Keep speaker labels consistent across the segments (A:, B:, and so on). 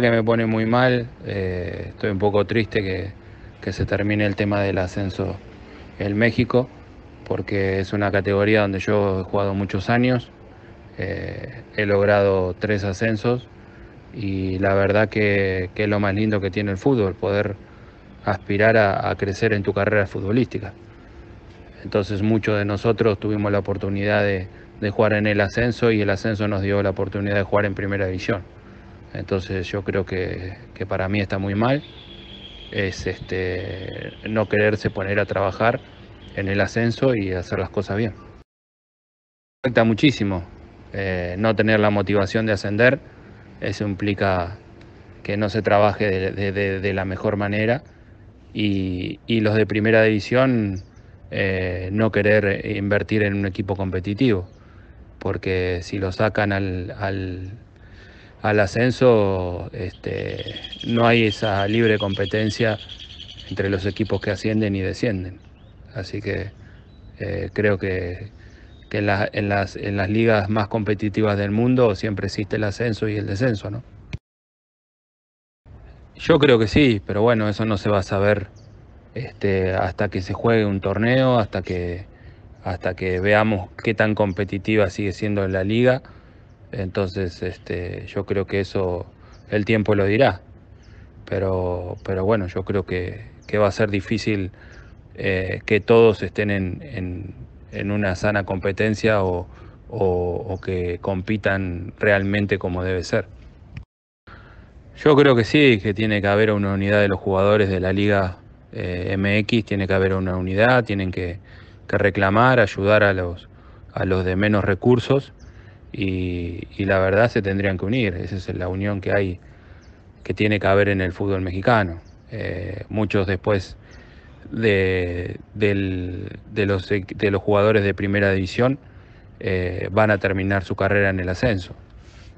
A: que me pone muy mal, eh, estoy un poco triste que, se termine el tema del ascenso en México, porque es una categoría donde yo he jugado muchos años, eh, he logrado tres ascensos y la verdad que, es lo más lindo que tiene el fútbol, poder aspirar a, crecer en tu carrera futbolística. Entonces muchos de nosotros tuvimos la oportunidad de jugar en el ascenso y el ascenso nos dio la oportunidad de jugar en primera división. Entonces yo creo que, para mí está muy mal. Es este, no quererse poner a trabajar en el ascenso y hacer las cosas bien. Afecta muchísimo eh, no tener la motivación de ascender. Eso implica que no se trabaje de, la mejor manera. Y, y, los de primera división eh, no querer invertir en un equipo competitivo, porque si lo sacan al, al ascenso este, no hay esa libre competencia entre los equipos que ascienden y descienden. Así que eh, creo que, en, las, ligas más competitivas del mundo siempre existe el ascenso y el descenso, ¿no? Yo creo que sí, pero bueno, eso no se va a saber este, hasta que se juegue un torneo, hasta que, hasta que veamos qué tan competitiva sigue siendo la liga entonces, este, yo creo que eso el tiempo lo dirá. Pero, bueno, yo creo que, va a ser difícil eh, que todos estén en, una sana competencia o, que compitan realmente como debe ser. Yo creo que sí, que tiene que haber una unidad de los jugadores de la Liga eh, MX, tiene que haber una unidad, tienen que, reclamar, ayudar a los de menos recursos y, la verdad se tendrían que unir. Esa es la unión que hay, que tiene que haber en el fútbol mexicano. Eh, muchos después e, de, los, jugadores de primera división eh, van a terminar su carrera en el ascenso.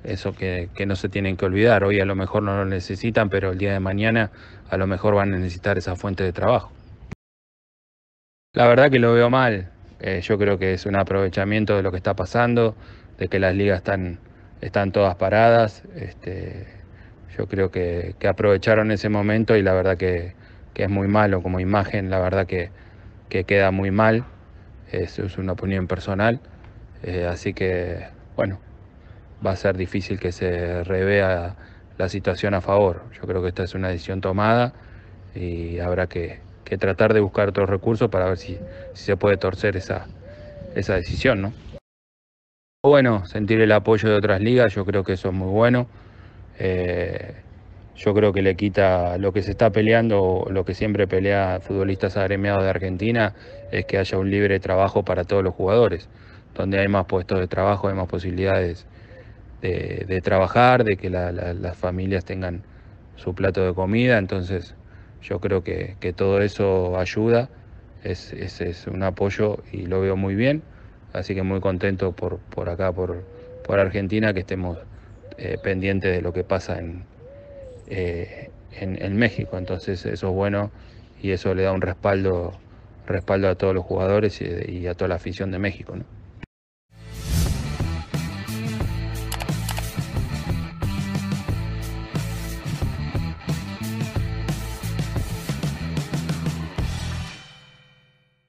A: Eso que, no se tienen que olvidar. Hoy a lo mejor no lo necesitan, pero el día de mañana a lo mejor van a necesitar esa fuente de trabajo. La verdad que lo veo mal. Eh, yo creo que es un aprovechamiento de lo que está pasando de que las ligas están, están todas paradas. Este, yo creo que, aprovecharon ese momento y la verdad que, es muy malo como imagen, la verdad que, queda muy mal. Eso es una opinión personal. Eh, así que, bueno, va a ser difícil que se revea la situación a favor. Yo creo que esta es una decisión tomada y habrá que, tratar de buscar otros recursos para ver si, si se puede torcer esa, esa decisión, ¿no? bueno sentir el apoyo de otras ligas, yo creo que eso es muy bueno. Eh, yo creo que le quita lo que se está peleando, lo que siempre pelea futbolistas agremiados de Argentina, es que haya un libre trabajo para todos los jugadores, donde hay más puestos de trabajo, hay más posibilidades de, trabajar, de que las familias tengan su plato de comida, entonces yo creo que, que todo eso ayuda, es, es un apoyo y lo veo muy bien. Así que muy contento por, por acá, por, por Argentina, que estemos eh, pendientes de lo que pasa eh, en, en, México. Entonces eso es bueno y eso le da un respaldo, respaldo a todos los jugadores y, a toda la afición de México.